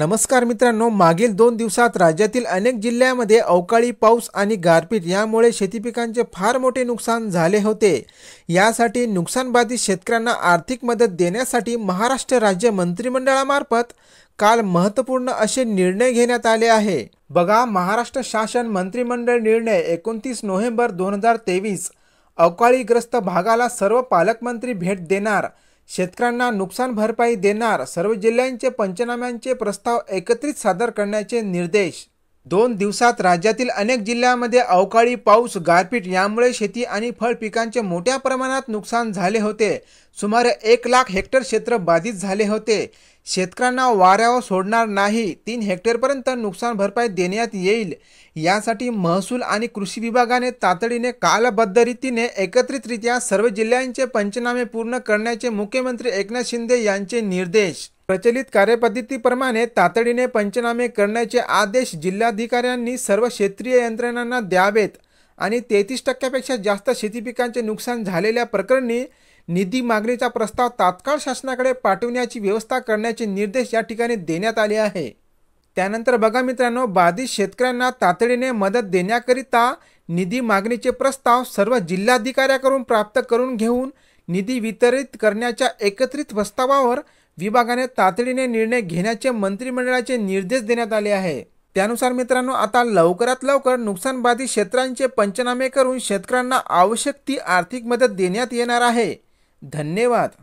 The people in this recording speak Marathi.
नमस्कार मित्रांनो मागील दोन दिवसात राज्यातील अनेक जिल्ह्यामध्ये अवकाळी पाऊस आणि गारपीट यामुळे शेतीपिकांचे फार मोठे नुकसान झाले होते यासाठी नुकसान बाधित शेतकऱ्यांना आर्थिक मदत देण्यासाठी महाराष्ट्र राज्य मंत्रिमंडळामार्फत काल महत्त्वपूर्ण असे निर्णय घेण्यात आले आहे बघा महाराष्ट्र शासन मंत्रिमंडळ निर्णय एकोणतीस नोव्हेंबर दोन हजार तेवीस अवकाळीग्रस्त भागाला सर्व पालकमंत्री भेट देणार शेतकऱ्यांना नुकसान भरपाई देणार सर्व जिल्ह्यांचे पंचनाम्यांचे प्रस्ताव एकत्रित सादर करण्याचे निर्देश दोन दिवसात राज्यातील अनेक जिल्ह्यांमध्ये अवकाळी पाऊस गारपीट यामुळे शेती आणि फळ पिकांचे मोठ्या प्रमाणात नुकसान झाले होते सुमारे एक लाख हेक्टर क्षेत्र बाधित झाले होते शेतकऱ्यांना वाऱ्यावर सोडणार नाही तीन हेक्टरपर्यंत नुकसान भरपाई देण्यात येईल यासाठी महसूल आणि कृषी विभागाने तातडीने कालबद्ध रीतीने एकत्रितरित्या सर्व जिल्ह्यांचे पंचनामे पूर्ण करण्याचे मुख्यमंत्री एकनाथ शिंदे यांचे निर्देश प्रचलित कार्यपद्धतीप्रमाणे तातडीने पंचनामे करण्याचे आदेश जिल्हाधिकाऱ्यांनी सर्व क्षेत्रीय यंत्रणांना द्यावेत आणि तेहतीस टक्क्यापेक्षा जास्त शेती पिकांचे नुकसान झालेल्या प्रकरणी निधी मागणीचा प्रस्ताव तात्काळ शासनाकडे पाठवण्याची व्यवस्था करण्याचे निर्देश या ठिकाणी देण्यात आले आहे त्यानंतर बघा मित्रांनो बाधित शेतकऱ्यांना तातडीने मदत देण्याकरिता निधी मागणीचे प्रस्ताव सर्व जिल्हाधिकाऱ्याकडून प्राप्त करून घेऊन निधी वितरित करण्याच्या एकत्रित प्रस्तावावर विभागाने तातडीने निर्णय घेण्याचे मंत्रिमंडळाचे निर्देश देण्यात आले आहे त्यानुसार मित्रांनो आता लवकरात लवकर नुकसानबाधित क्षेत्रांचे पंचनामे करून शेतकऱ्यांना आवश्यक ती आर्थिक मदत देण्यात येणार आहे धन्यवाद